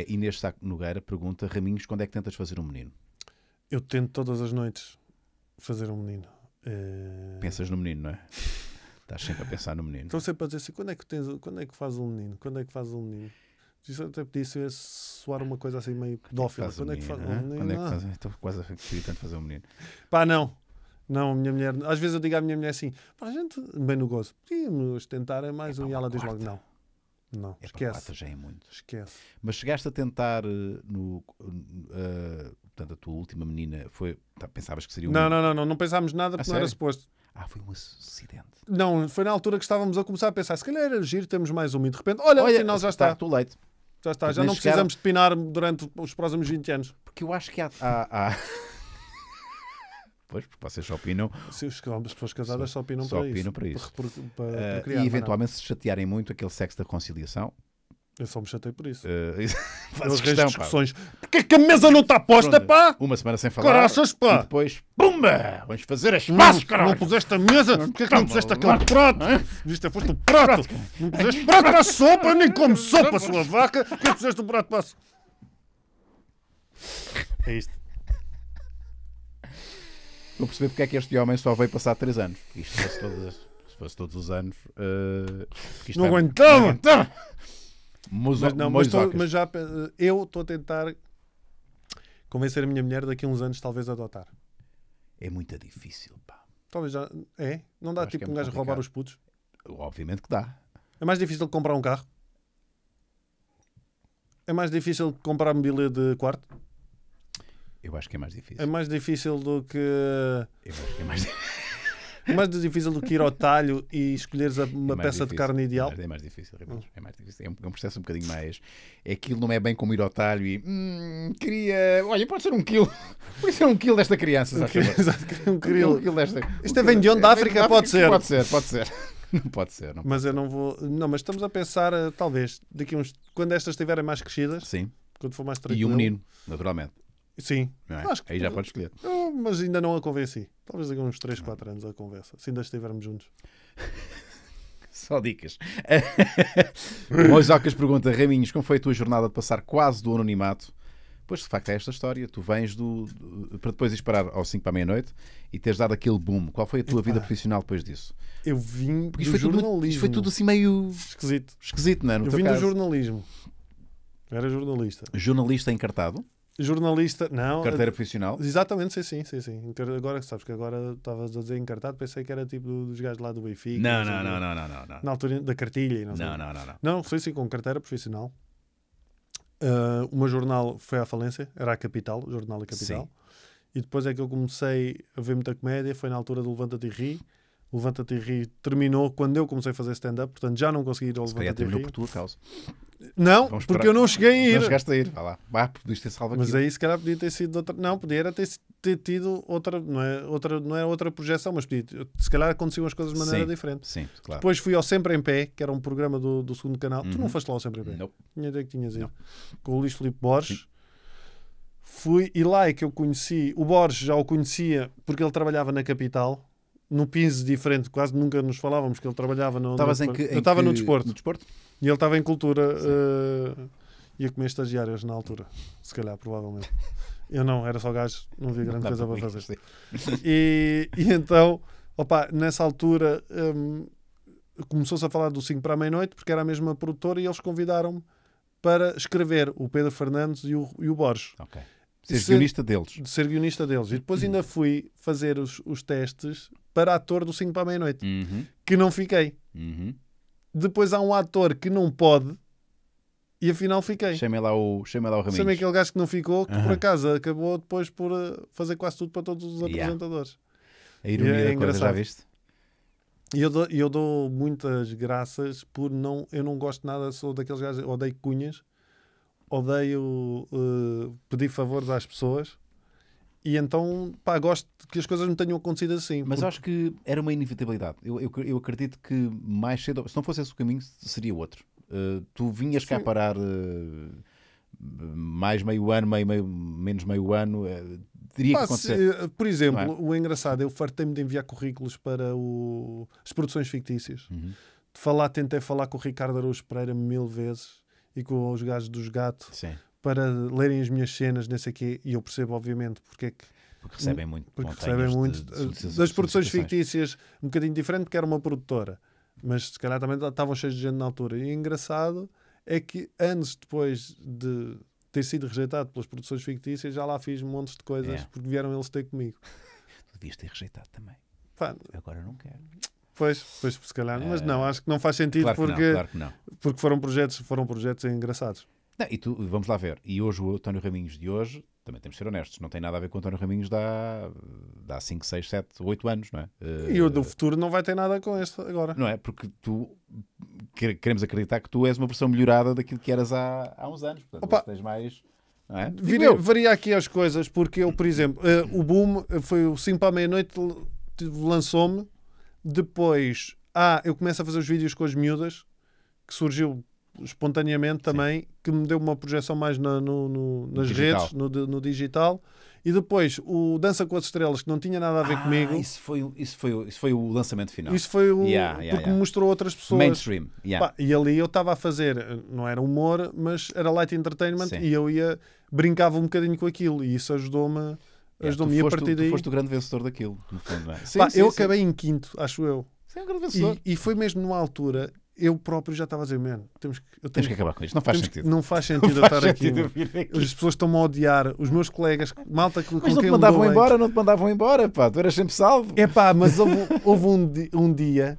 e é Inês Saco Nogueira pergunta: Raminhos, quando é que tentas fazer um menino? Eu tento todas as noites fazer um menino. É... Pensas no menino, não é? Estás sempre a pensar no menino. Estou sempre a dizer assim: quando é que, tens, quando é que fazes um menino? Quando é que fazes um menino? Isso até podia ser soar uma coisa assim meio pedófila. Quando é que fazes um é menino? Quando é que ah. faz... Estou quase a tanto fazer um menino. Pá, não. Não, a minha mulher. Às vezes eu digo à minha mulher assim: pá, a gente, bem no gozo, podíamos tentar é mais é um. E ela diz logo: não. Não, esquece. Quatro já é muito. Esquece. Mas chegaste a tentar eh, no. Uh, portanto, a tua última menina foi. Tá, pensavas que seria um. Não, não, não, não, não pensámos nada ah, porque não era suposto. Ah, foi um acidente. Não, foi na altura que estávamos a começar a pensar, se calhar era giro, temos mais um e de repente, olha, olha afinal já tá, está. Está leite. Já está, já não chegaram... precisamos de pinar durante os próximos 20 anos. Porque eu acho que há, há, há... Pois, porque vocês só opinam. Se os, as pessoas casadas só opinam, só para, opinam isso, para isso. Para, para, ah, para uh, criar, e é eventualmente se chatearem muito aquele sexo da conciliação. Eu só me chatei por isso. Uh, isso faz discussões. Pá. Porquê é que a mesa não está posta, Pronto. pá? Uma semana sem falar. Caraças, pá. E depois, pumba! Vamos fazer as massas, caralho. Não puseste a mesa? Porquê é que não puseste aquele prato? Viste, foste o prato. Não puseste prato para a sopa? Nem como sopa, sua vaca. Porquê que puseste o prato para a sopa? É isto a perceber porque é que este homem só veio passar 3 anos. Isto se fosse todos, fosse todos os anos. Uh, não aguentava! Tá. Mas, não, oh, mas, mas já eu estou a tentar convencer a minha mulher daqui a uns anos, talvez, a adotar. É muito difícil, pá. Talvez já. É? Não dá tipo é um gajo roubar os putos? Obviamente que dá. É mais difícil comprar um carro? É mais difícil comprar mobília de quarto? Eu acho que é mais difícil. É mais difícil do que. Eu acho que é mais difícil. mais difícil do que ir ao talho e escolheres é uma é peça difícil. de carne ideal. É mais difícil, hum. é mais difícil. É um, é um, processo um bocadinho mais. É aquilo não é bem como ir ao talho e. Hum, queria. Olha, pode ser um quilo. Pode ser um quilo desta criança, um quilo, um, quilo. um quilo desta. Isto é vem de onde? Da África? Pode ser. Pode ser, pode ser. Não pode ser, não pode Mas eu não vou. Não, mas estamos a pensar, eh, talvez, daqui uns. Quando estas estiverem mais crescidas. Sim. Quando for mais tranquilo. E um menino, naturalmente. Sim. É? Acho que, Aí já podes escolher. mas ainda não a convenci. Talvez daqui a uns 3, 4 anos a conversa, se ainda estivermos juntos. Só dicas. Moisocas pergunta, Raminhos, como foi a tua jornada de passar quase do anonimato? Pois, de facto, é esta história. Tu vens do, do para depois ir parar aos 5 para meia-noite e teres dado aquele boom. Qual foi a tua Epa. vida profissional depois disso? Eu vim Porque do jornalismo. Tudo, isto foi tudo assim meio... Esquisito. Esquisito, não é? No eu vim caso. do jornalismo. Era jornalista. Jornalista encartado? jornalista. Não. Carteira profissional? Exatamente, sim, sim, sim, sim. Agora sabes que agora estavas a dizer encartado, pensei que era tipo dos gajos lá do Benfica. Não, não, não, não, não, não, Na altura da cartilha não não, não, não, não. Não, foi sim, com carteira profissional. Uh, o meu jornal foi à falência, era a Capital, o Jornal da Capital. Sim. E depois é que eu comecei a ver muita comédia, foi na altura do Levanta-te e Ri. O Levanta-te e Ri terminou quando eu comecei a fazer stand-up, portanto já não consegui ir ao Levanta-te e Ri. por tua causa. Não, Vamos porque eu não cheguei a ir. Não chegaste a ir, vá lá. podias ter salvo Mas aí se calhar podia ter sido outra. Não, podia era ter, ter tido outra não, é, outra. não era outra projeção, mas podia, se calhar aconteciam as coisas de maneira sim, diferente. Sim, claro. Depois fui ao Sempre em Pé, que era um programa do, do segundo canal. Uhum. Tu não uhum. foste lá ao Sempre em Pé? Não. Tinha ideia que tinhas ido. Não. Com o Luís Filipe Borges. Sim. Fui e lá é que eu conheci. O Borges já o conhecia porque ele trabalhava na capital no piso diferente, quase nunca nos falávamos que ele trabalhava no. Estavas em que, eu estava no desporto. No desporto? E ele estava em cultura. Uh, eh, ia comer estagiários na altura, se calhar, provavelmente. Eu não, era só gajo, não havia grande não coisa para mim, fazer. E, e, então, opa, nessa altura um, começou-se a falar do 5 para a meia-noite, porque era a mesma produtora, e eles convidaram-me para escrever o Pedro Fernandes e o, e o Borges. Ok. De ser guionista deles. De ser guionista deles. E depois ainda fui fazer os, os testes para ator do 5 para a meia-noite, uhum. que não fiquei. Uhum. Depois há um ator que não pode e afinal fiquei. Chamei lá o, chamei lá o Ramires. Chamei aquele gajo que não ficou, que uhum. por acaso acabou depois por eh, fazer quase tudo para todos os yeah. apresentadores. A ironia é, é coisa, já viste? E eu dou, eu dou muitas graças por não. Eu não gosto nada, sou daqueles gajos, odeio cunhas odeio uh, pedir favores às pessoas. E então, pá, gosto que as coisas não tenham acontecido assim. Mas porque... acho que era uma inevitabilidade. Eu, eu, eu, acredito que mais cedo, se não fosse esse o caminho, seria outro. Uh, tu vinhas Sim. cá parar uh, mais meio ano, meio, meio, menos meio ano, uh, teria que acontecer. por é? exemplo, é? o engraçado, eu fartei-me de enviar currículos para o... as produções fictícias. Uhum. De falar, tentei falar com o Ricardo Araújo Pereira mil vezes e com os gajos dos gatos para lerem as minhas cenas, não sei quê, e eu percebo, obviamente, porque é que. Porque recebem hum, muito. Porque recebem muito. De, de, eh, das produções fictícias, um bocadinho diferente, porque era uma produtora. Mas se calhar também estavam cheios de gente na altura. E engraçado é que anos depois de ter sido rejeitado pelas produções fictícias, já lá fiz montes de coisas, é. porque vieram eles ter comigo. devias ter rejeitado também. Pá, Agora não quero. Pois, pois se calhar, mas não, eh, acho que não faz sentido claro porque, não, claro não. porque foram projetos, foram projetos engraçados. Não, e tu, vamos lá ver, e hoje o António Raminhos de hoje, também temos de ser honestos, não tem nada a ver com o António Raminhos de há, 5, 6, 7, 8 anos, não é? E o eh, do futuro não vai ter nada com este agora. Não é? Porque tu, queremos acreditar que tu és uma versão melhorada daquilo que eras há, há uns anos, portanto Opa. tens mais... É? Varia, varia aqui as coisas, porque eu, por exemplo, uh, o Boom foi o Sim para a meia-noite lançou-me depois, ah, eu começo a fazer os vídeos com as miúdas, que surgiu espontaneamente também, Sim. que me deu uma projeção mais na, no, no, nas redes, no, no, digital. E depois o Dança com as Estrelas, que não tinha nada a ver ah, comigo. Isso foi, isso, foi, isso foi o lançamento final. Isso foi o. Yeah, yeah, porque yeah. mostrou outras pessoas. Mainstream. Pá, e ali eu estava a fazer, não era humor, mas era light entertainment Sim. e eu ia. brincava um bocadinho com aquilo e isso ajudou-me ajudou-me é, a partir tu, daí. Tu foste o grande vencedor daquilo, no fundo, é? sim, Pá, sim, eu sim. acabei em quinto, acho eu. Sim, é um grande vencedor. E, e foi mesmo numa altura eu próprio já estava a dizer, mano, temos que, eu tenho, temos que acabar com isto. Não faz sentido. não faz sentido não eu estar sentido aqui, aqui, As pessoas estão-me a odiar. Os meus colegas, malta que. Mas com não te mandavam embora, não te mandavam embora, pá. Tu eras sempre salvo. É pá, mas houve, houve um, um, dia,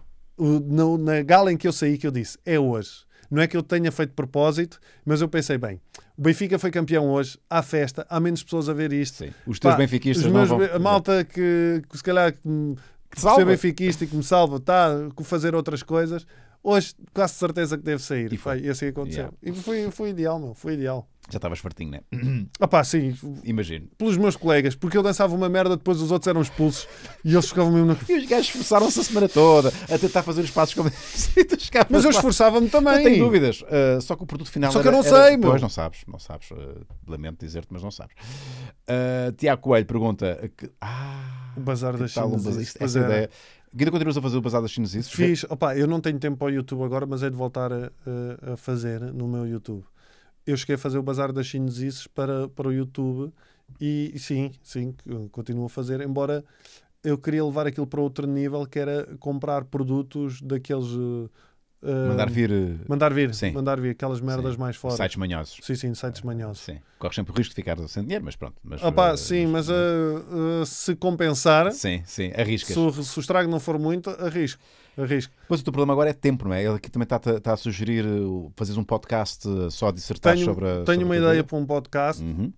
na gala em que eu saí, que eu disse, é hoje. Não é que eu tenha feito propósito, mas eu pensei, bem, o Benfica foi campeão hoje, há festa, há menos pessoas a ver isto. Sim. Os teus benfiquistas não vão... A malta que, que se calhar que, que, que ser benfiquista e que me salva está a fazer outras coisas Hoje, quase certeza que deve sair. E foi. Pai, assim aconteceu. Yeah. E foi, foi ideal, meu. Foi ideal. Já estavas fartinho, né? Opá, sim. Imagino. Pelos meus colegas, porque eu dançava uma merda, depois os outros eram expulsos e eles ficavam mesmo na. E os gajos esforçaram-se a semana toda a tentar fazer os passos como. Mas eu esforçava-me também. Não tenho dúvidas. Uh, só que o produto final. Só que era, eu não era... sei, meu. Pois não sabes, não sabes. Uh, lamento dizer-te, mas não sabes. Uh, Tiago Coelho pergunta. Que... Ah, o Bazar das China. Um bazar... Essa ideia Ainda continuas a fazer o Basadas Chineses? Fiz. Opa, eu não tenho tempo para o YouTube agora, mas é de voltar a, a fazer no meu YouTube. Eu cheguei a fazer o Bazar das Chinesices para, para o YouTube e sim, sim, continuo a fazer, embora eu queria levar aquilo para outro nível, que era comprar produtos daqueles eh, mandar vir. Mandar vir, sim. mandar vir aquelas merdas sim. mais fora. Sites manhosos. Sim, sim, sites manhosos. Sim. Corres sempre o risco de ficar sem dinheiro, mas pronto. Mas, Opa, uh, sim, mas uh, se compensar. Sim, sim, arriscas. Se, se o estrago não for muito, arrisco. Arrisco. Mas o teu problema agora é tempo, não é? Ele aqui também está, está a sugerir fazeres um podcast só dissertar tenho, sobre a. Tenho sobre uma a ideia para um podcast. Uhum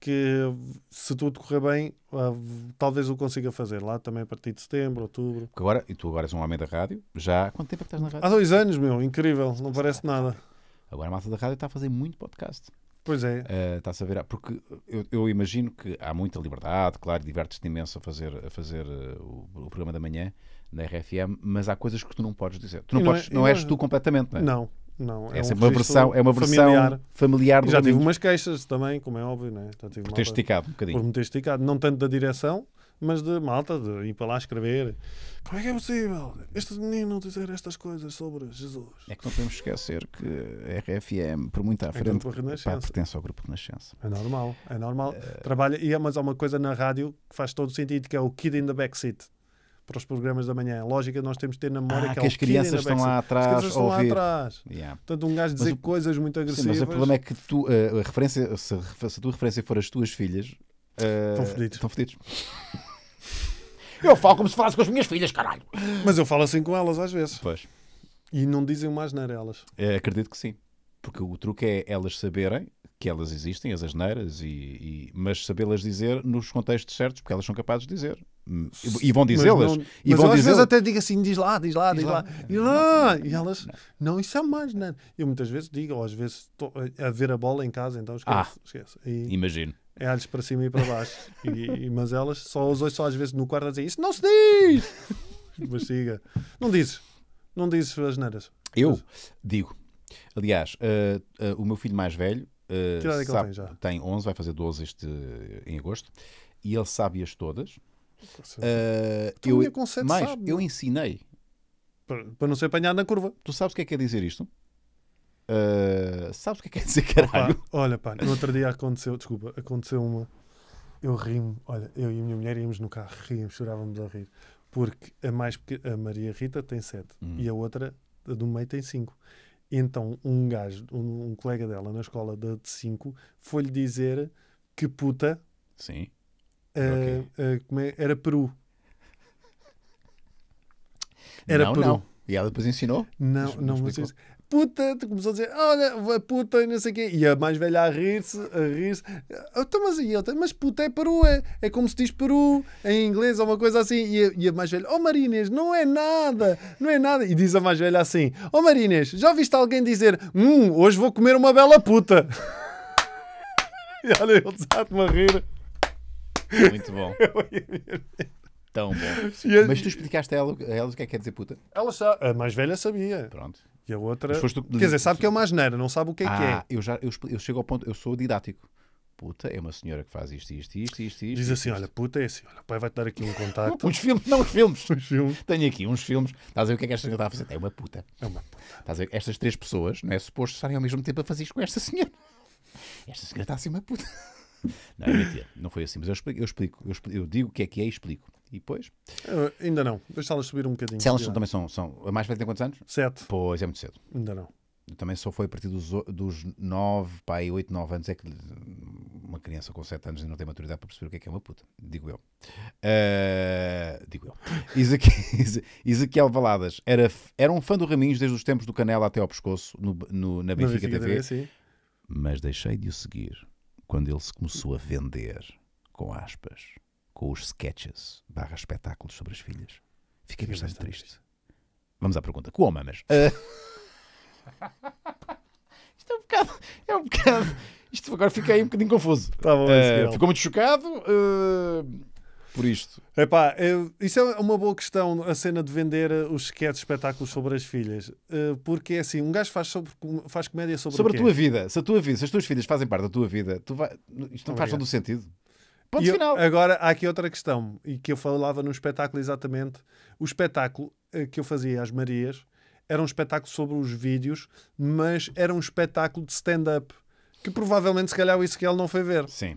que se tudo correr bem, ah, talvez o consiga fazer lá também a partir de setembro, outubro. Porque agora, e tu agora és um homem da rádio, já há quanto tempo é que estás na rádio? Há dois anos, meu, incrível, não parece nada. Agora a massa da rádio está a fazer muito podcast. Pois é. Uh, Está-se a saber porque eu, eu, imagino que há muita liberdade, claro, divertes-te imenso a fazer, a fazer uh, o, o, programa da manhã na RFM, mas há coisas que tu não podes dizer. Tu não, não, podes, é, não és é- tu completamente, não é? Não, não, é, Essa um é uma versão, é uma versão familiar, familiar do Já tive umas queixas também, como é óbvio, né? Já tive por ter esticado um bocadinho. Por me ter esticado, não tanto da direção, mas de malta, de ir para lá escrever. Como é que é possível este menino dizer estas coisas sobre Jesus? É que não podemos esquecer que a RFM, por muito à frente, é pá, pertence ao Grupo Renascença. É normal, é normal. Uh... Trabalha, e é, mas há uma coisa na rádio que faz todo sentido, que é o Kid in the Backseat para os programas da manhã. Lógica, nós temos de ter na memória ah, que, que é as crianças estão lá atrás. As crianças estão lá atrás. Yeah. Portanto, um gajo dizer o, coisas muito agressivas. Sim, mas o problema é que tu, uh, a referência, se, a tua referência for as tuas filhas, uh, estão fedidos. Estão fedidos. eu falo como se falasse com as minhas filhas, caralho. Mas eu falo assim com elas às vezes. Pois. E não dizem mais nada É, acredito que sim. Porque o truque é elas saberem que elas existem, as asneiras, e, e mas sabê-las dizer nos contextos certos, porque elas são capazes de dizer. E, vão dizê-las. E vão às vezes até digo assim, diz lá, diz lá, diz, lá. E, lá. Ah", e elas, não. não, isso é mais, não. Né? Eu muitas vezes digo, ou às vezes estou a ver a bola em casa, então esquece. Ah, esquece. E, imagino. É olhos para cima e para baixo. e, mas elas só as ouço só às vezes no quarto a dizer, isso não se diz! mas siga. Não dizes. Não dizes as neiras. Eu mas... digo. Aliás, uh, uh, o meu filho mais velho Uh, que idade é que ele tem já? Tem 11, vai fazer 12 este, em agosto. E ele sabe-as todas. Uh, eu, mais, sabe, eu é? ensinei. Para, para não ser apanhado na curva. Tu sabes o que é que quer é dizer isto? Uh, sabes o que é que quer é dizer, caralho? Opa, olha, pá, no outro dia aconteceu, desculpa, aconteceu uma. Eu rimo, olha, eu e a minha mulher íamos no carro, ríamos, chorávamos a rir. Porque a mais pequena, a Maria Rita tem 7 hum. e a outra, a do meio, tem 5. Então, um gajo, um, um colega dela na escola da 5 foi-lhe dizer que puta. Sim. Uh, okay. uh, era Peru. Era não, Peru. Não. E ela depois ensinou? Não, não, mas puta, começou a dizer, olha, a puta e não sei o quê. E a mais velha a rir-se, a rir-se. Ah, então, mas, e mas puta é Peru, é, é como se diz Peru em inglês ou uma coisa assim. E a, e a mais velha, oh Marines, não é nada, não é nada. E diz a mais velha assim, oh Marines, já viste alguém dizer, hum, hoje vou comer uma bela puta. e olha, ele desata-me a rir. Muito bom. Tão bom. Mas tu explicaste a ela, a ela o que é que quer dizer puta? Ela sabe. A mais velha sabia. Pronto a outra. Mas foste tu Quer dizer, sabe que é uma asneira, não sabe o que é ah, que é. Ah, eu, já, eu, eu chego ao ponto, eu sou didático puta é uma senhora que faz isto, isto, isto, isto. isto Diz assim: isto. olha, puta é assim, olha, pai vai-te dar aqui um contacto. uns filmes, não, os filmes. os filmes. Tenho aqui uns filmes. Estás a ver o que é que esta senhora está a fazer? É uma puta. É uma puta. Estás a ver? Estas três pessoas, não é suposto estarem ao mesmo tempo a fazer isto com esta senhora. Esta senhora está assim uma puta. Não, é mentira, não foi assim, mas eu explico, eu explico, eu, explico, eu digo o que é que é e explico e depois? Uh, ainda não. Deixá-las subir um bocadinho. Se elas também são, são. A mais velha tem quantos anos? Sete. Pois é muito cedo. Ainda não. Também só foi a partir dos, dos 9, pai 8, 9 anos é que uma criança com 7 anos ainda não tem maturidade para perceber o que é que é uma puta. Digo eu. Uh, digo eu. Ezequiel, baladas Valadas era, era um fã do Raminhos desde os tempos do Canela até ao pescoço no, no na Benfica, TV. Benfica TV. mas deixei de o seguir quando ele se começou a vender, com aspas, com os sketches barra espetáculos sobre as filhas. Fiquei bastante, triste. Vamos à pergunta. Qual mamas? Uh... Isto é um bocado. É um bocado. Isto agora fiquei um bocadinho confuso. Tá bom, uh, ficou muito chocado. Uh por isto? Epá, eu, isso é uma boa questão, a cena de vender eh, os sketches espetáculos sobre as filhas. porque é assim, um gajo faz, sobre, faz comédia sobre Sobre a tua vida. Se a tua vida, se as tuas filhas fazem parte da tua vida, tu vai, isto não faz todo o sentido. Ponto eu, final. Agora, há aqui outra questão, e que eu falava no espetáculo exatamente. O espetáculo eh, que eu fazia às Marias era um espetáculo sobre os vídeos, mas era um espetáculo de stand-up, que provavelmente, se calhar, o Ezequiel não foi ver. Sim.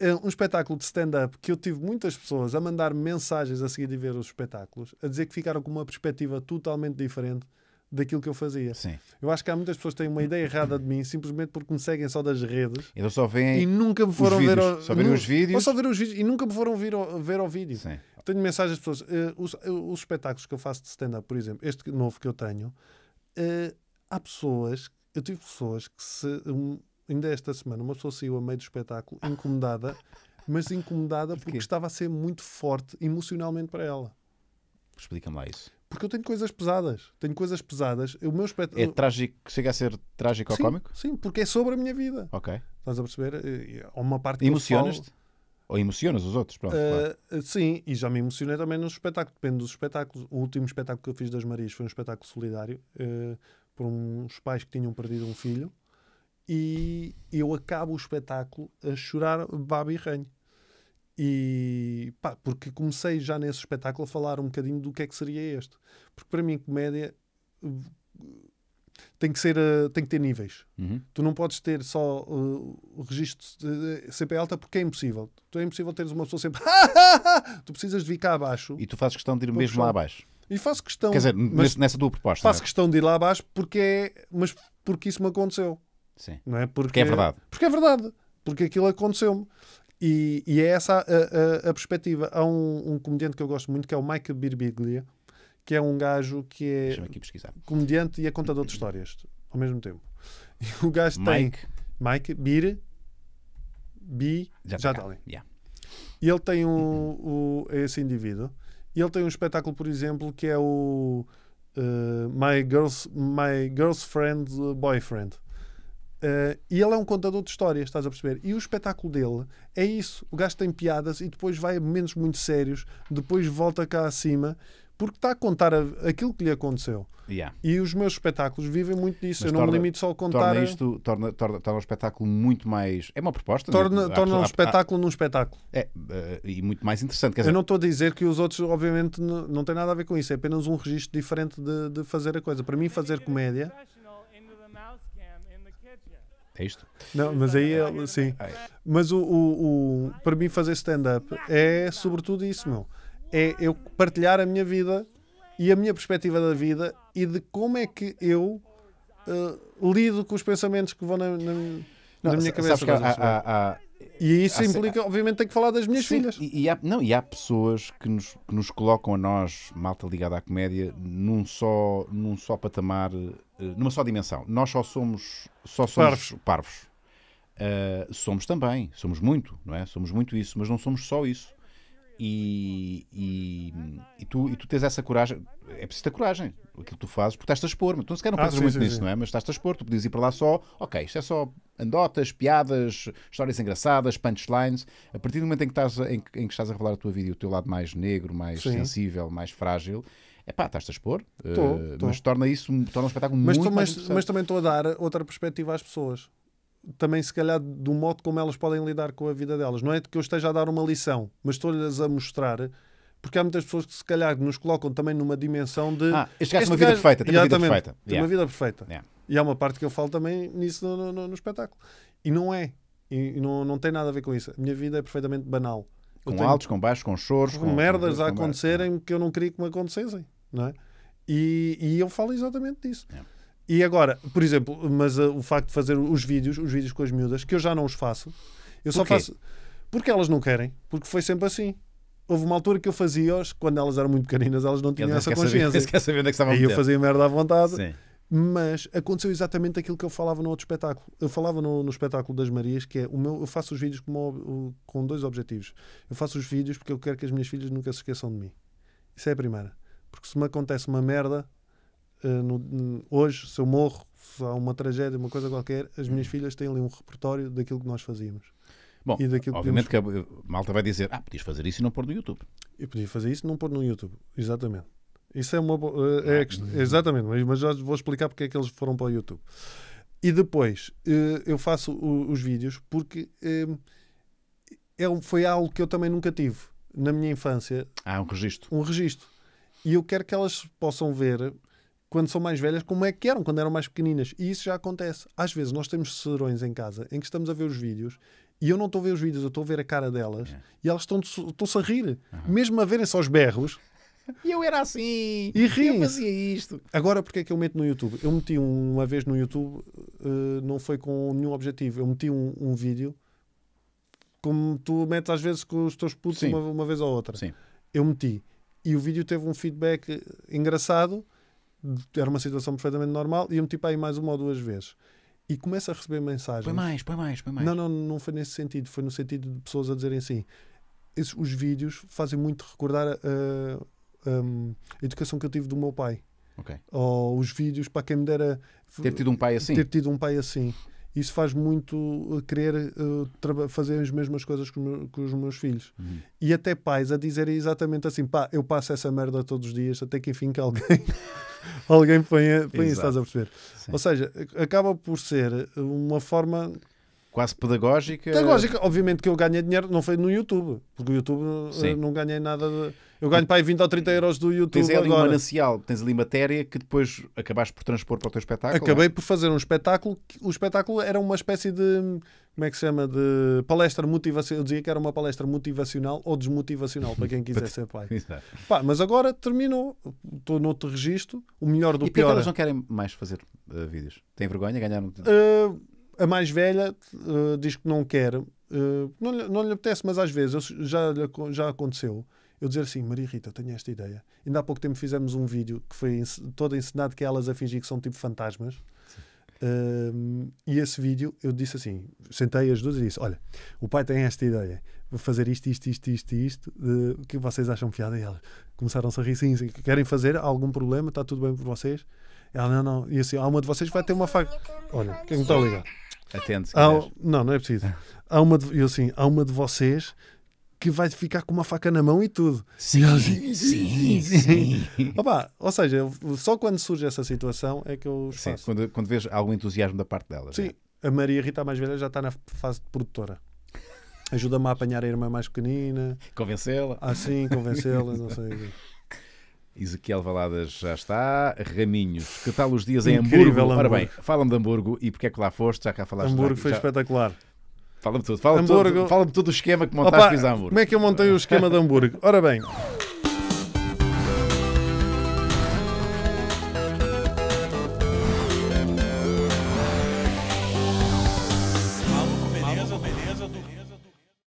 Eh, um espetáculo de stand-up que eu tive muitas pessoas a mandar mensagens a seguir de ver os espetáculos, a dizer que ficaram com uma perspectiva totalmente diferente daquilo que eu fazia. Sim. Eu acho que há muitas pessoas que têm uma ideia errada de mim simplesmente porque me seguem só das redes então só vêem e nunca me foram ver ao, só os vídeos ou só ver os vídeos e nunca me foram vir ao, ver ao vídeo. Sim. Tenho mensagens de pessoas. Uh, os, eh, os, espetáculos que eu faço de stand-up, por exemplo, este novo que eu tenho, uh, há pessoas, eu tive pessoas que se. Um, ainda esta semana, uma pessoa saiu a meio do espetáculo incomodada, mas incomodada porque estava a ser muito forte emocionalmente para ela. Explica-me isso. Porque eu tenho coisas pesadas. Tenho coisas pesadas. O meu espet... É trágico, chega a ser trágico sim, ou cómico? Sim, porque é sobre a minha vida. Ok. Estás a perceber? Eh, há uma parte Emocionas-te? Ou emocionas os outros, pronto. Uh, claro. Eh, sim, e já me emocionei também nos espetáculos. Depende dos espetáculos. O último espetáculo que eu fiz das Marias foi um espetáculo solidário uh, por uns pais que tinham perdido um filho. E eu acabo o espetáculo a chorar Babi e ranho. E pá, porque comecei já nesse espetáculo a falar um bocadinho do que é que seria este. Porque para mim, comédia eh, tem que, ser, eh, tem que ter níveis. Uhum. Tu não podes ter só uh, registro sempre alta porque é impossível. Tu é impossível teres uma pessoa sempre. Ah, tu precisas de vir cá abaixo. E tu fazes questão de ir mesmo lá abaixo. E faço questão. Quer dizer, nessa tua proposta. Faço é? questão de ir lá abaixo porque é. Mas porque isso me aconteceu. Sim. Não é? Porque, é porque é verdade. Porque é verdade. Porque aquilo aconteceu-me. E, e é essa a, a, a perspectiva. Há um, um, comediante que eu gosto muito, que é o Mike Birbiglia, que é um gajo que é comediante e é contador de histórias ao mesmo tempo. E o gajo Mike. tem. Mike Bir. Bi. Já, tá já está ali. Yeah. E ele tem um, o, esse indivíduo. E ele tem um espetáculo, por exemplo, que é o uh, My Girls My Girlfriend Boyfriend. Uh, e ele é um contador de histórias, estás a perceber? E o espetáculo dele é isso. O gajo tem piadas e depois vai a momentos muito sérios, depois volta cá acima, porque está a contar a, aquilo que lhe aconteceu. Yeah. E os meus espetáculos vivem muito disso. Mas eu torna, não me limito só a contar. Torna isto, torna, torna, torna o espetáculo muito mais. É uma proposta. Torna, é? torna há, um espetáculo há, num espetáculo. É, uh, e muito mais interessante. Quer dizer... Eu não estou a dizer que os outros, obviamente, não, não têm nada a ver com isso. É apenas um registro diferente de, de fazer a coisa. Para mim, fazer comédia. É isto? Não, mas aí ele, sim. Ah, é. Mas o, o, o para mim fazer stand-up é sobretudo isso, meu. É eu partilhar a minha vida e a minha perspectiva da vida e de como é que eu uh, lido com os pensamentos que vão na, na, na não, minha cabeça. Sabes que assim. há, há, há, e isso há implica, obviamente, tem que falar das minhas Sim, filhas. E, e, há, não, e há pessoas que nos, que nos colocam a nós, malta ligada à comédia, num só, num só patamar, eh, numa só dimensão. Nós só somos, só somos parvos. parvos. Uh, somos também, somos muito, não é? Somos muito isso, mas não somos só isso. E, e, e, tu, e tu tens essa coragem, é preciso ter coragem, aquilo que tu fazes, porque estás-te a expor. tu se calhar não ah, pensas sim, muito sim, nisso, sim. não é? Mas estás-te a expor, tu podias ir para lá só, ok, isto é só andotas, piadas, histórias engraçadas, punchlines. A partir do momento em que estás, em, em que estás a revelar a tua vida e o teu lado mais negro, mais sensível, mais frágil, é pá, estás-te a expor, tô, uh, tô. mas torna isso torna um espetáculo mas muito tô, mas, mas também estou a dar outra perspectiva às pessoas também, se calhar, do modo como elas podem lidar com a vida delas. Não é que eu esteja a dar uma lição, mas estou-lhes a mostrar porque há muitas pessoas que se calhar nos colocam também numa dimensão de ah, este gajo tem uma vida perfeita, tem uma vida perfeita. Tem yeah. uma vida perfeita. Yeah. E há uma parte que eu falo também nisso no, no, no espetáculo. E não é. E não, não tem nada a ver com isso. A minha vida é perfeitamente banal. com tenho... altos, com baixos, com choros, com, com merdas com a acontecerem que eu não queria que me acontecessem, não é? E, e eu falo exatamente disso. Yeah. E agora, por exemplo, mas uh, o facto de fazer os vídeos, os vídeos com as miúdas, que eu já não os faço, eu só faço porque elas não querem, porque foi sempre assim. Houve uma altura que eu fazia quando elas eram muito pequeninas, elas não tinham essa consciência. Saber, saber onde é que e eu fazia merda à vontade. Sim. Mas aconteceu exatamente aquilo que eu falava no outro espetáculo. Eu falava no, no espetáculo das Marias, que é o meu, eu faço os vídeos com, com dois objetivos. Eu faço os vídeos porque eu quero que as minhas filhas nunca se esqueçam de mim. Isso é a primeira. Porque se me acontece uma merda, eh, no, hoje, se eu morro, se há uma tragédia, uma coisa qualquer, as minhas hum. filhas têm ali um repertório daquilo que nós fazíamos. Bom, e daquilo que obviamente podemos... que a malta vai dizer, ah, podias fazer isso e não pôr no YouTube. Eu podia fazer isso e não pôr no YouTube, exatamente. Isso é uma eh, é, é, exatamente, mas já vou explicar porque é que eles foram para o YouTube. E depois eh, eu faço os vídeos porque é, foi algo que eu também nunca tive na minha infância. Ah, um registro. Um registro. E eu quero que elas possam ver quando são mais velhas, como é que eram quando eram mais pequeninas. E isso já acontece. Às vezes nós temos serões em casa em que estamos a ver os vídeos e eu não estou a ver os vídeos, eu estou a ver a cara delas é. e elas estão-se a rir. Uhum. Mesmo a verem só os berros. E eu era assim. E ri. Eu fazia isto. Agora, porque é que eu meto no YouTube? Eu meti uma vez no YouTube, uh, não foi com nenhum objetivo. Eu meti um, um, vídeo, como tu metes às vezes com os teus putos uma, uma, vez ou outra. Sim. Eu meti. E o vídeo teve um feedback engraçado era uma situação perfeitamente normal, e eu meti para aí mais uma ou duas vezes. E começo a receber mensagens. Põe mais, põe mais, põe mais. Não, não, não foi nesse sentido. Foi no sentido de pessoas a dizerem assim: esses, os vídeos fazem muito recordar uh, um, a educação que eu tive do meu pai. Ou os vídeos, para quem me dera. Ter tido um pai assim? Ter tido um pai assim isso faz muito eh, querer uh, fazer as mesmas coisas com, com os meus filhos. Uhum. E até pais a dizerem exatamente assim: pá, eu passo essa merda todos os dias, até que enfim que alguém. alguém põe, põe isso, estás a perceber? Sim. Ou seja, acaba por ser uma forma quase pedagógica. Pedagógica, obviamente que eu ganhei dinheiro, não foi no YouTube, porque o YouTube eh, Sim. não ganhei nada de. Eu ganho para aí 20 ou 30 euros do YouTube. Tens ali agora. um manancial, tens ali matéria que depois acabaste por transpor para o teu espetáculo. É? Acabei é? por fazer um espetáculo, o espetáculo era uma espécie de. Como é que se chama? De palestra motivacional. Eu dizia que era uma palestra motivacional ou desmotivacional, para quem quiser ser pai. Pá, mas agora terminou. Estou noutro registro. O melhor do e é pior. E elas é- não querem mais fazer uh, vídeos? Têm vergonha? Ganharam? Uh, eh, a mais velha uh, diz que não quer, uh, não, lhe, não lhe apetece, mas às vezes eu, já, já aconteceu eu dizer assim, Maria Rita, eu tenho esta ideia. Ainda há pouco tempo fizemos um vídeo que foi todo ensinado que é elas a fingir que são tipo fantasmas. Um, eh, e esse vídeo eu disse assim: sentei as duas e disse: Olha, o pai tem esta ideia, vou fazer isto, isto, isto, isto, isto. O que vocês acham piada? E elas começaram-se a rir: sim, querem fazer? Há algum problema? Está tudo bem por vocês? Ela, não, não. E assim, há ah, uma de vocês vai ter uma faca. Olha, quem me está a ligar? Atende, há, Não, não é preciso. Há uma de, eu assim, há uma de vocês que vai ficar com uma faca na mão e tudo. Sim, e assim, sim, sim. Opa, ou seja, só quando surge essa situação é que eu sim, Quando, quando vês algum entusiasmo da parte dela. Sim, é. a Maria Rita, a mais velha, já está na fase de produtora. Ajuda-me a apanhar a irmã mais pequenina. Convencê-la. Ah, sim, convencê-la, não sei. Ezequiel Valadas já está. Raminhos, que tal os dias em Incrível, Hamburgo? Hamburgo? Ora bem, fala-me de Hamburgo e porque é que lá foste, já cá falaste. Hamburgo foi já... espetacular. Fala-me tudo, fala-me Hamburgo... tudo, fala tudo o esquema que montaste em Hamburgo. Como é que eu montei o esquema de Hamburgo? Ora bem,